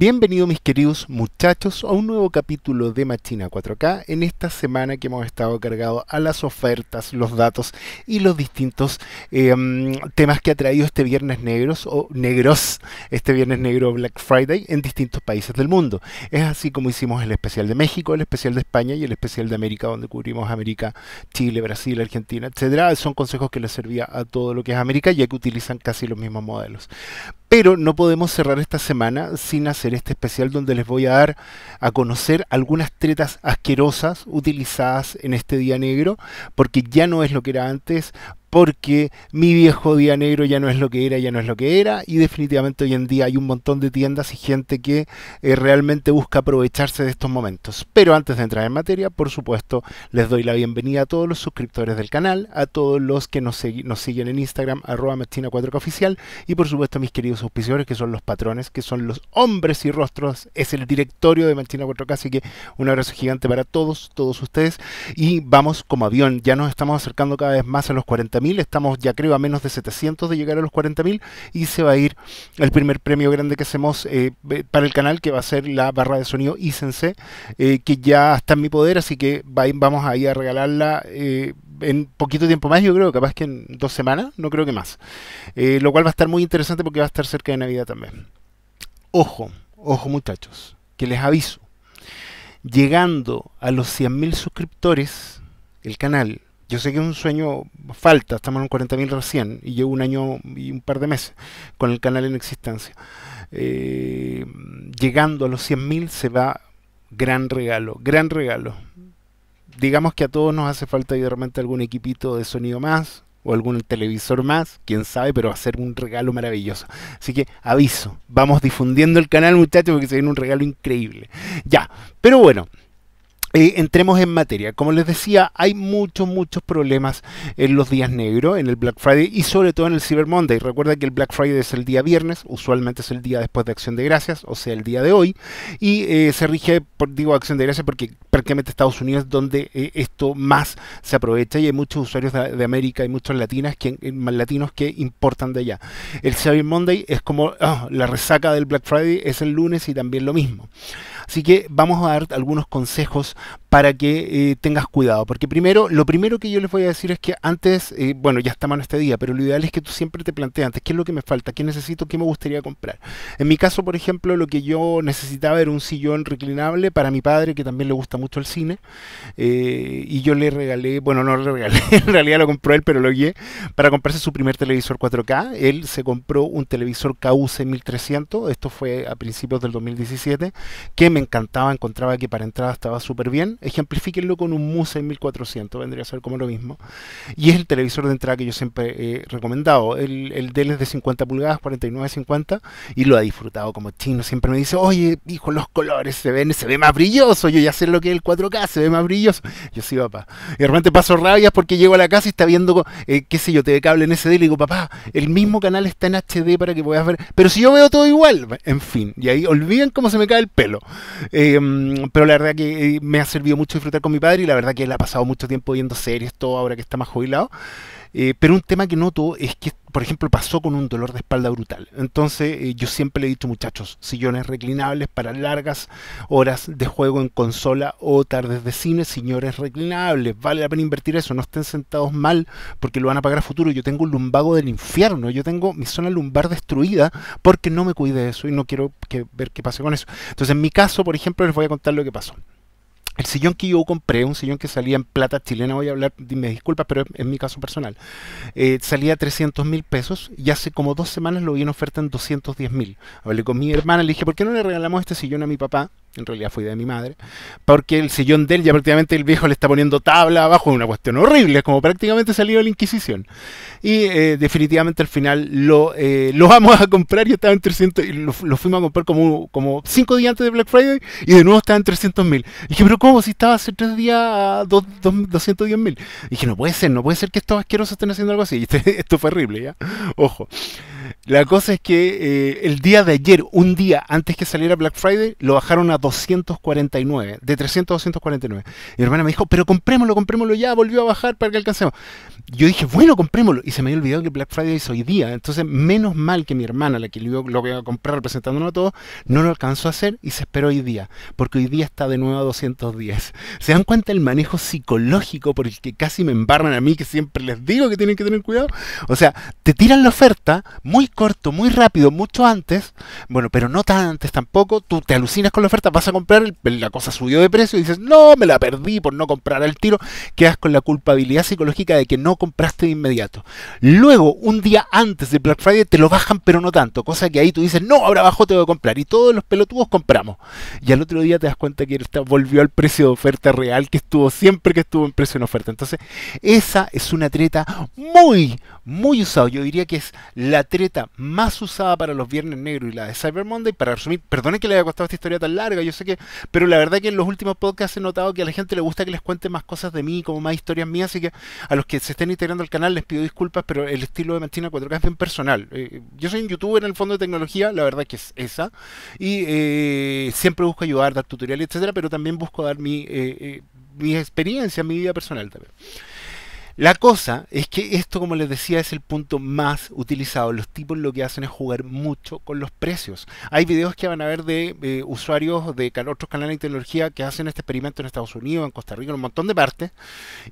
Bienvenidos mis queridos muchachos a un nuevo capítulo de Machina 4K en esta semana que hemos estado cargados a las ofertas, los datos y los distintos em, temas que ha traído este viernes negros o negros, este viernes negro Black Friday en distintos países del mundo. Es así como hicimos el especial de México, el especial de España y el especial de América donde cubrimos América, Chile, Brasil, Argentina, etcétera. Son consejos que les servía a todo lo que es América ya que utilizan casi los mismos modelos. Pero no podemos cerrar esta semana sin hacer este especial donde les voy a dar a conocer algunas tretas asquerosas utilizadas en este día negro, porque ya no es lo que era antes, porque mi viejo día negro ya no es lo que era, ya no es lo que era, y definitivamente hoy en día hay un montón de tiendas y gente que eh, realmente busca aprovecharse de estos momentos. Pero antes de entrar en materia, por supuesto, les doy la bienvenida a todos los suscriptores del canal, a todos los que nos, siguen en Instagram, arroba Mestina4Oficial, y por supuesto a mis queridos auspiciadores, que son los patrones, que son los hombres y rostros, es el directorio de Mestina 4K, así que un abrazo gigante para todos, todos ustedes, y vamos como avión, ya nos estamos acercando cada vez más a los 40 estamos ya creo a menos de 700 de llegar a los 40.000 y se va a ir el primer premio grande que hacemos eh, para el canal que va a ser la barra de sonido ISENSE eh, que ya está en mi poder, así que va, vamos ir a regalarla eh, en poquito tiempo más, yo creo, capaz que en dos semanas, no creo que más. lo cual va a estar muy interesante porque va a estar cerca de Navidad también. Ojo, ojo muchachos, que les aviso. Llegando a los 100.000 suscriptores, el canal, yo sé que es un sueño falta, estamos en 40.000 recién y llevo un año y un par de meses con el canal en existencia. Eh, llegando a los 100.000 se va gran regalo, gran regalo. Digamos que a todos nos hace falta y algún equipito de sonido más o algún televisor más, quién sabe, pero va a ser un regalo maravilloso. Así que aviso, vamos difundiendo el canal muchachos porque se viene un regalo increíble. Ya, pero bueno, eh, entremos en materia. Como les decía, hay muchos, muchos problemas en los días negros, en el Black Friday y sobre todo en el Cyber Monday. Recuerda que el Black Friday es el día viernes, usualmente es el día después de Acción de Gracias, o sea, el día de hoy, y eh, se rige, por, digo, Acción de Gracias porque prácticamente Estados Unidos es donde eh, esto más se aprovecha y hay muchos usuarios de, América y muchos latinas que, más latinos que importan de allá. El Cyber Monday es como ah, la resaca del Black Friday, es el lunes y también lo mismo. Así que vamos a dar algunos consejos para que eh, tengas cuidado. Porque primero, lo primero que yo les voy a decir es que antes, eh, bueno, ya estamos en este día, pero lo ideal es que tú siempre te plantees antes qué es lo que me falta, qué necesito, qué me gustaría comprar. En mi caso, por ejemplo, lo que yo necesitaba era un sillón reclinable para mi padre, que también le gusta mucho el cine. Eh, y yo le regalé, bueno, no le regalé, en realidad lo compró él, pero lo guié, para comprarse su primer televisor 4K. Él se compró un televisor KUC 1300, esto fue a principios del 2017, que encantaba, encontraba que para entrada estaba súper bien. Ejemplifíquenlo con un Muse 1400, vendría a ser como lo mismo. Y es el televisor de entrada que yo siempre he recomendado. El, DL es de 50 pulgadas, 49-50, y lo ha disfrutado como chino. Siempre me dice, oye, hijo, los colores se ven, se ve más brilloso. Yo ya sé lo que es el 4K, se ve más brilloso. Yo sí, papá. Y de repente paso rabias porque llego a la casa y está viendo, eh, qué sé yo, TV Cable en ese SD. Y digo, papá, el mismo canal está en HD para que puedas ver. Pero si yo veo todo igual, en fin. Y ahí olviden cómo se me cae el pelo. Em, pero la verdad que eh, me ha servido mucho disfrutar con mi padre y la verdad que él ha pasado mucho tiempo viendo series, todo ahora que está más jubilado. Eh, pero un tema que noto es que, por ejemplo, pasó con un dolor de espalda brutal. Entonces, eh, yo siempre le he dicho, muchachos, sillones reclinables para largas horas de juego en consola o tardes de cine, señores reclinables. Vale la pena invertir eso, no estén sentados mal porque lo van a pagar a futuro. Yo tengo un lumbago del infierno, yo tengo mi zona lumbar destruida porque no me cuide de eso y no quiero que, ver qué pase con eso. Entonces, en mi caso, por ejemplo, les voy a contar lo que pasó. El sillón que yo compré, un sillón que salía en plata chilena, voy a hablar, dime disculpas, pero es, mi caso personal, eh, salía a 300 mil pesos y hace como dos semanas lo vi en oferta en 210 mil. Hablé con mi hermana, le dije, ¿por qué no le regalamos este sillón a mi papá? en realidad fue de mi madre, porque el sillón de él ya prácticamente el viejo le está poniendo tabla abajo, una cuestión horrible, es como prácticamente salió de la Inquisición. Y eh, definitivamente al final lo, eh, lo, vamos a comprar y estaba en 300, y lo, fuimos a comprar como, como cinco días antes de Black Friday y de nuevo estaba en 300.000 mil. Dije, pero ¿cómo? Si estaba hace tres días a 210 mil. Dije, no puede ser, no puede ser que estos asquerosos estén haciendo algo así. Y esto fue horrible, ¿ya? Ojo. La cosa es que eh, el día de ayer, un día antes que saliera Black Friday, lo bajaron a 249, de 300 a 249. Mi hermana me dijo, pero comprémoslo, comprémoslo ya, volvió a bajar para que alcancemos. Yo dije, bueno, comprémoslo. Y se me había olvidado que Black Friday es hoy día. Entonces, menos mal que mi hermana, la que lo, iba a comprar representándonos a todos, no lo alcanzó a hacer y se esperó hoy día. Porque hoy día está de nuevo a 210. ¿Se dan cuenta el manejo psicológico por el que casi me embarran a mí, que siempre les digo que tienen que tener cuidado? O sea, te tiran la oferta muy corto, muy rápido, mucho antes, bueno, pero no tan antes tampoco, tú te alucinas con la oferta, vas a comprar, la cosa subió de precio y dices, no, me la perdí por no comprar al tiro, quedas con la culpabilidad psicológica de que no compraste de inmediato. Luego, un día antes de Black Friday, te lo bajan, pero no tanto, cosa que ahí tú dices, no, ahora abajo voy a comprar, y todos los pelotudos compramos. Y al otro día te das cuenta que volvió al precio de oferta real que estuvo siempre que estuvo en precio en oferta. Entonces, esa es una treta muy, muy usada. Yo diría que es la treta más usada para los Viernes Negros y la de Cyber Monday, para resumir, perdonen que le haya costado esta historia tan larga, yo sé que, pero la verdad que en los últimos podcasts he notado que a la gente le gusta que les cuente más cosas de mí, como más historias mías, así que a los que se estén integrando al canal les pido disculpas, pero el estilo de Martina 4K es bien personal. Eh, yo soy un youtuber en el fondo de tecnología, la verdad que es esa, y eh, siempre busco ayudar, dar tutoriales, etcétera, pero también busco dar mi, eh, mi experiencia, mi vida personal también. La cosa es que esto, como les decía, es el punto más utilizado. Los tipos lo que hacen es jugar mucho con los precios. Hay videos que van a ver de eh, usuarios de otros canales de tecnología que hacen este experimento en Estados Unidos, en Costa Rica, en un montón de partes.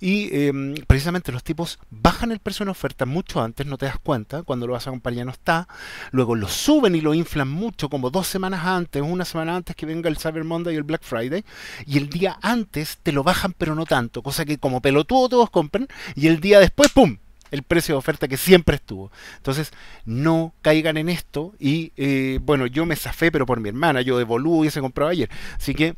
Y em, precisamente los tipos bajan el precio en oferta mucho antes, no te das cuenta, cuando lo vas a comprar ya no está. Luego lo suben y lo inflan mucho, como dos semanas antes, una semana antes que venga el Cyber Monday y el Black Friday. Y el día antes te lo bajan, pero no tanto. Cosa que como pelotudo todos compran y el día después, ¡pum! el precio de oferta que siempre estuvo. Entonces, no caigan en esto y, eh, bueno, yo me zafé, pero por mi hermana, yo devolví y se compraba ayer. Así que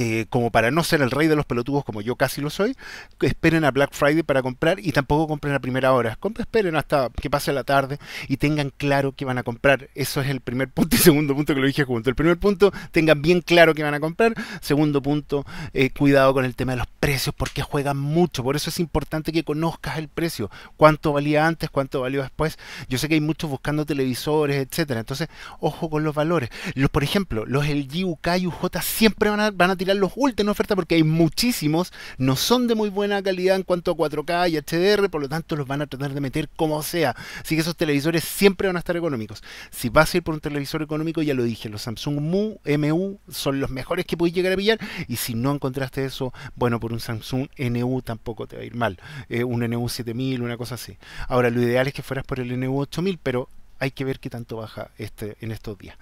eh, como para no ser el rey de los pelotudos como yo casi lo soy, esperen a Black Friday para comprar y tampoco compren a primera hora. esperen hasta que pase la tarde y tengan claro que van a comprar. Eso es el primer punto y segundo punto que lo dije junto. El primer punto, tengan bien claro que van a comprar. Segundo punto, eh, cuidado con el tema de los precios porque juegan mucho. Por eso es importante que conozcas el precio. Cuánto valía antes, cuánto valió después. Yo sé que hay muchos buscando televisores, etcétera. Entonces, ojo con los valores. Los, por ejemplo, los LG, UK y UJ siempre van a, van a los últimos oferta porque hay muchísimos, no son de muy buena calidad en cuanto a 4K y HDR, por lo tanto los van a tratar de meter como sea. Así que esos televisores siempre van a estar económicos. Si vas a ir por un televisor económico, ya lo dije, los Samsung MU, MU son los mejores que puedes llegar a pillar y si no encontraste eso, bueno, por un Samsung NU tampoco te va a ir mal. Eh, un NU 7000, una cosa así. Ahora, lo ideal es que fueras por el NU 8000, pero hay que ver qué tanto baja este en estos días.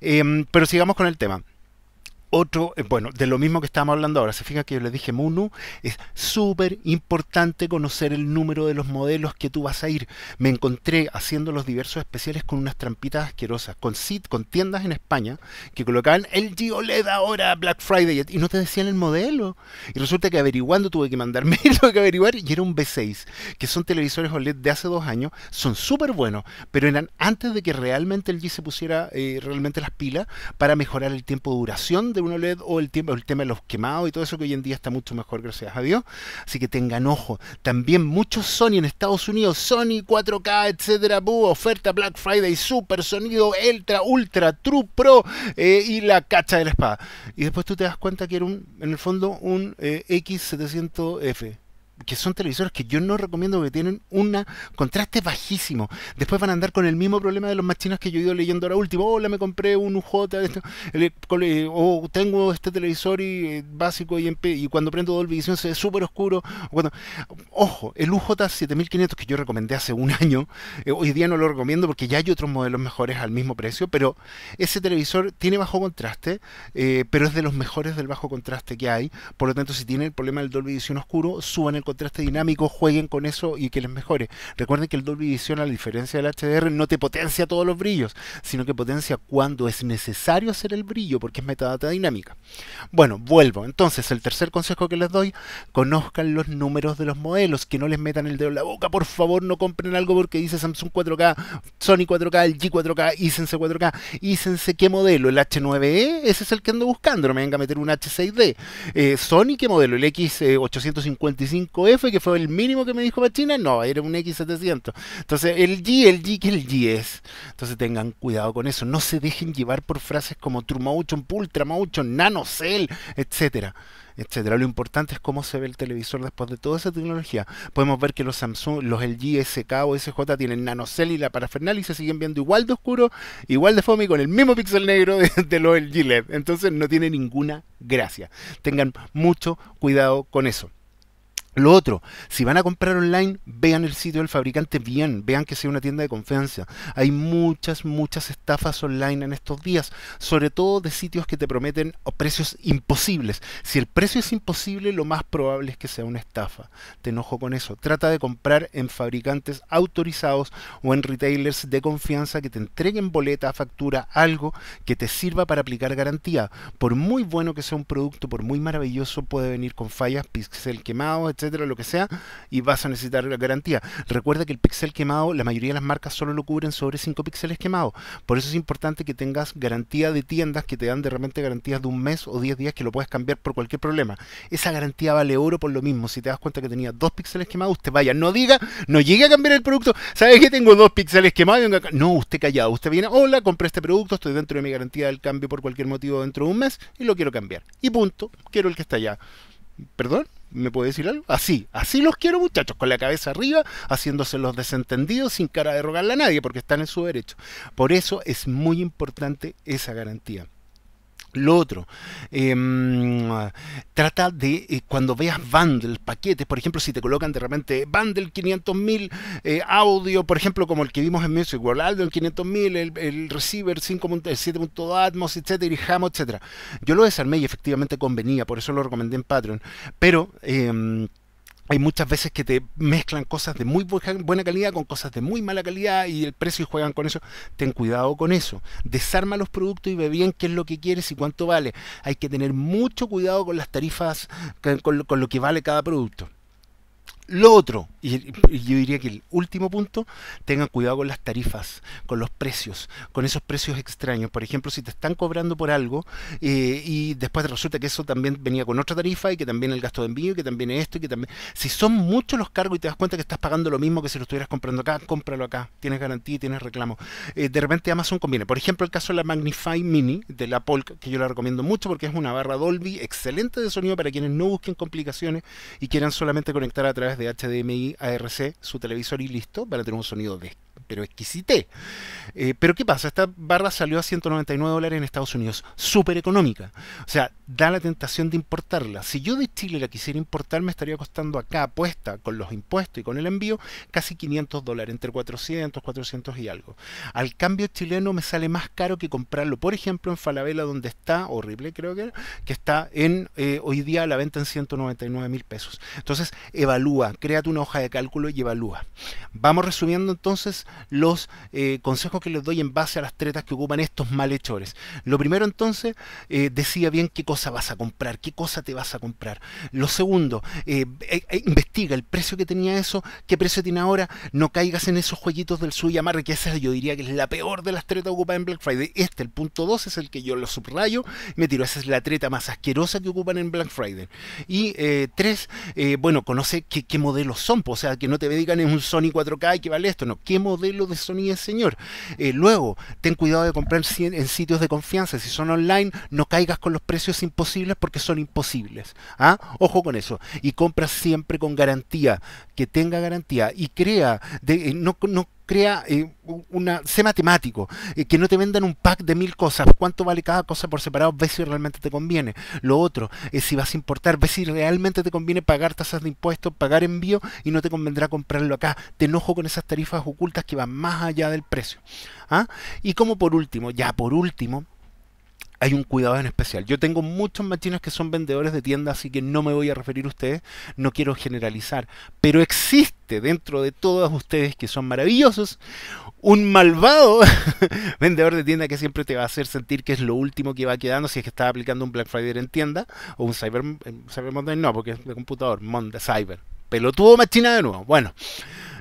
Em, pero sigamos con el tema otro, eh, bueno, de lo mismo que estábamos hablando ahora, se fija que yo les dije Munu, es súper importante conocer el número de los modelos que tú vas a ir. Me encontré haciendo los diversos especiales con unas trampitas asquerosas, con, sit, con tiendas en España que colocaban el OLED ahora Black Friday y no te decían el modelo. Y resulta que averiguando tuve que mandarme lo que averiguar y era un B6, que son televisores OLED de hace dos años, son súper buenos, pero eran antes de que realmente el G se pusiera eh, realmente las pilas para mejorar el tiempo de duración de un o e el tema, el tema de los quemados y todo eso que hoy en día está mucho mejor, gracias a Dios. Así que tengan ojo. También muchos Sony en Estados Unidos, Sony 4K, etcétera, bu, oferta Black Friday, super sonido, Ultra, Ultra, True Pro eh, y la cacha de la espada. Y después tú te das cuenta que era un, en el fondo un eh, X700F que son televisores que yo no recomiendo porque tienen un contraste bajísimo. Después van a andar con el mismo problema de los más que yo he ido leyendo ahora último. Hola, me compré un UJ, eh, o tengo este televisor y, eh, básico y, y, cuando prendo Dolby Vision se ve súper oscuro. ojo, el UJ7500 que yo recomendé hace un año, eh, hoy día no lo recomiendo porque ya hay otros modelos mejores al mismo precio, pero ese televisor tiene bajo contraste, pero es de los mejores del bajo contraste que hay. Por lo tanto, si tiene el problema del Dolby Vision oscuro, suban el contraste dinámico, jueguen con eso y que les mejore. Recuerden que el Dolby Vision, a diferencia del HDR, no te potencia todos los brillos, sino que potencia cuando es necesario hacer el brillo, porque es metadata dinámica. Bueno, vuelvo. Entonces, el tercer consejo que les doy, conozcan los números de los modelos, que no les metan el dedo en la boca, por favor, no compren algo porque dice Samsung 4K, Sony 4K, el G4K, Hisense 4K, Hisense qué modelo, el H9E, e, ese es el que ando buscando, no me venga a meter un H6D. Eh, Sony qué modelo, el X855 eh, f que fue el mínimo que me dijo China no, era un X700. Entonces, el G, el G, que el G es. Entonces, tengan cuidado con eso. No se dejen llevar por frases como True Motion, Ultra Motion, Nano Cell, etcétera etcétera. Lo importante es cómo se ve el televisor después de toda esa tecnología. Podemos ver que los Samsung, los LG, SK o SJ tienen nanocell y la parafernal y se siguen viendo igual de oscuro, igual de foamy, con el mismo píxel negro de, de, los LG LED. Entonces no tiene ninguna gracia. Tengan mucho cuidado con eso. Lo otro, si van a comprar online, vean el sitio del fabricante bien, vean que sea una tienda de confianza. Hay muchas, muchas estafas online en estos días, sobre todo de sitios que te prometen precios imposibles. Si el precio es imposible, lo más probable es que sea una estafa. Te enojo con eso. Trata de comprar en fabricantes autorizados o en retailers de confianza que te entreguen boleta, factura, algo que te sirva para aplicar garantía. Por muy bueno que sea un producto, por muy maravilloso, puede venir con fallas, pixel quemado, etc etcétera, lo que sea, y vas a necesitar la garantía. Recuerda que el pixel quemado, la mayoría de las marcas solo lo cubren sobre 5 pixeles quemados. Por eso es importante que tengas garantía de tiendas que te dan de repente garantías de un mes o 10 días que lo puedes cambiar por cualquier problema. Esa garantía vale oro por lo mismo. Si te das cuenta que tenía 2 pixeles quemados, usted vaya, no diga, no llegue a cambiar el producto. ¿Sabes que tengo 2 pixeles quemados? No, usted callado, usted viene, hola, compré este producto, estoy dentro de mi garantía del cambio por cualquier motivo dentro de un mes y lo quiero cambiar. Y punto, quiero el que está allá. ¿Perdón? ¿Me puede decir algo? Así, así los quiero muchachos, con la cabeza arriba, haciéndose los desentendidos sin cara de rogarle a nadie, porque están en su derecho. Por eso es muy importante esa garantía. Lo otro, em, trata de eh, cuando veas bundles, paquetes, por ejemplo, si te colocan de repente bundle 500.000 eh, audio, por ejemplo, como el que vimos en Music World, Aldo 500.000, el, el, receiver 5.7 Atmos, etcétera, y Jamo, etcétera. Yo lo desarmé y efectivamente convenía, por eso lo recomendé en Patreon, pero em, hay muchas veces que te mezclan cosas de muy buena calidad con cosas de muy mala calidad y el precio y juegan con eso. Ten cuidado con eso. Desarma los productos y ve bien qué es lo que quieres y cuánto vale. Hay que tener mucho cuidado con las tarifas, con lo que vale cada producto. Lo otro, y, yo diría que el último punto, tengan cuidado con las tarifas, con los precios, con esos precios extraños. Por ejemplo, si te están cobrando por algo eh, y después resulta que eso también venía con otra tarifa y que también el gasto de envío que también esto y que también... Si son muchos los cargos y te das cuenta que estás pagando lo mismo que si lo estuvieras comprando acá, cómpralo acá. Tienes garantía y tienes reclamo. Eh, de repente Amazon conviene. Por ejemplo, el caso de la Magnify Mini de la Polk, que yo la recomiendo mucho porque es una barra Dolby excelente de sonido para quienes no busquen complicaciones y quieran solamente conectar a través de de HDMI ARC su televisor y listo, van a tener un sonido de pero exquisite eh, pero ¿qué pasa? Esta barra salió a 199 dólares en Estados Unidos, súper económica. O sea, da la tentación de importarla. Si yo de Chile la quisiera importar, me estaría costando acá, puesta con los impuestos y con el envío, casi 500 dólares, entre 400, 400 y algo. Al cambio chileno me sale más caro que comprarlo, por ejemplo, en Falabella, donde está, horrible creo que, que está en eh, hoy día la venta en 199 mil pesos. Entonces, evalúa, créate una hoja de cálculo y evalúa. Vamos resumiendo entonces los eh, consejos que les doy en base a las tretas que ocupan estos malhechores. Lo primero entonces, eh, decía bien que cosa vas a comprar, qué cosa te vas a comprar. Lo segundo, eh, eh, eh, investiga el precio que tenía eso, qué precio tiene ahora, no caigas en esos jueguitos del suyo amarre, que esa yo diría que es la peor de las tretas ocupadas en Black Friday. Este, el punto 2, es el que yo lo subrayo, me tiro, esa es la treta más asquerosa que ocupan en Black Friday. Y eh, tres, bueno, conoce qué, modelos son, pues, o sea, que no te digan en un Sony 4K y que vale esto, no, qué modelo de Sony es señor. luego, ten cuidado de comprar en sitios de confianza, si son online, no caigas con los precios sin imposibles porque son imposibles. ¿ah? Ojo con eso. Y compra siempre con garantía, que tenga garantía y crea, de, eh, no, crea eh, una, sé matemático, eh, que no te vendan un pack de mil cosas, cuánto vale cada cosa por separado, ves si realmente te conviene. Lo otro, es si vas a importar, ves si realmente te conviene pagar tasas de impuestos, pagar envío y no te convendrá comprarlo acá. Te enojo con esas tarifas ocultas que van más allá del precio. ¿Ah? Y como por último, ya por último, hay un cuidado en especial. Yo tengo muchos machinos que son vendedores de tiendas, así que no me voy a referir a ustedes, no quiero generalizar, pero existe dentro de todos ustedes que son maravillosos un malvado vendedor de tienda que siempre te va a hacer sentir que es lo último que va quedando si es que estás aplicando un Black Friday en tienda o un Cyber, eh, Monday, no, porque es de computador, Monday, Cyber. Pelotudo machina de nuevo. Bueno,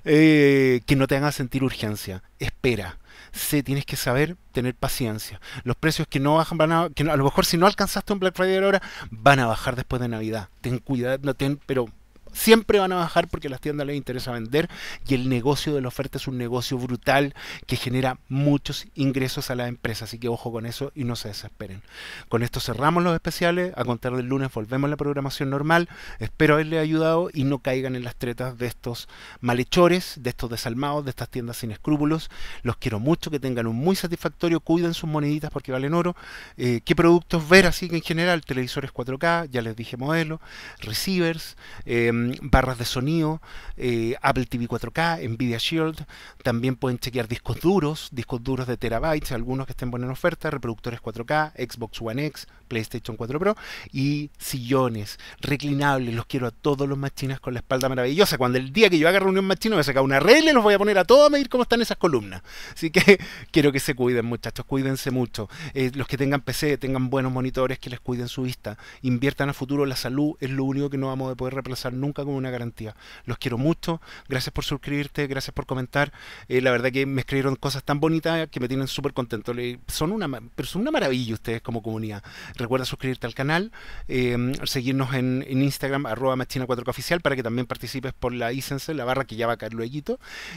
eh, que no te hagan sentir urgencia. Espera sí, tienes que saber tener paciencia. Los precios que no bajan van a, que a lo mejor si no alcanzaste un Black Friday ahora, van a bajar después de Navidad. Ten cuidado, no ten, pero Siempre van a bajar porque las tiendas les interesa vender y el negocio de la oferta es un negocio brutal que genera muchos ingresos a las empresas. Así que ojo con eso y no se desesperen. Con esto cerramos los especiales. A contar del lunes volvemos a la programación normal. Espero haberles ayudado y no caigan en las tretas de estos malhechores, de estos desalmados, de estas tiendas sin escrúpulos. Los quiero mucho, que tengan un muy satisfactorio. Cuiden sus moneditas porque valen oro. Eh, ¿Qué productos ver? Así que en general, televisores 4K, ya les dije modelo, receivers. Eh, Em, barras de sonido, eh, Apple TV 4K, Nvidia Shield, también pueden chequear discos duros, discos duros de terabytes, algunos que estén buenos en oferta, reproductores 4K, Xbox One X, PlayStation 4 Pro y sillones reclinables. Los quiero a todos los machinas con la espalda maravillosa. Cuando el día que yo haga reunión machina voy a sacar una regla y los voy a poner a todos a medir cómo están esas columnas. Así que quiero que se cuiden, muchachos, cuídense mucho. Eh, los que tengan PC, tengan buenos monitores, que les cuiden su vista. Inviertan a futuro la salud, es lo único que no vamos a poder reemplazar nunca como una garantía. Los quiero mucho, gracias por suscribirte, gracias por comentar. Eh, la verdad que me escribieron cosas tan bonitas que me tienen súper contento. Son una, pero una maravilla ustedes como comunidad. Recuerda suscribirte al canal, eh, seguirnos en, Instagram, arroba machina4oficial, para que también participes por la license la barra que ya va a caer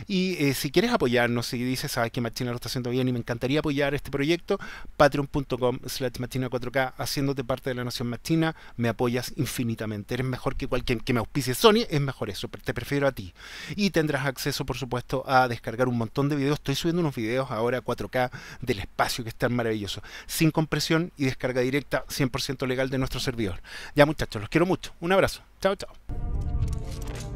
Y eh, si quieres apoyarnos, y dices, sabes que Machina lo está haciendo bien y me encantaría apoyar este proyecto, patreon.com slash machina4k, haciéndote parte de la Nación Machina, me apoyas infinitamente. Eres mejor que cualquier que me auspicie dice Sony, es mejor eso, te prefiero a ti. Y tendrás acceso, por supuesto, a descargar un montón de videos. Estoy subiendo unos videos ahora 4K del espacio que están maravilloso. sin compresión y descarga directa 100% legal de nuestro servidor. Ya muchachos, los quiero mucho. Un abrazo. Chao, chao.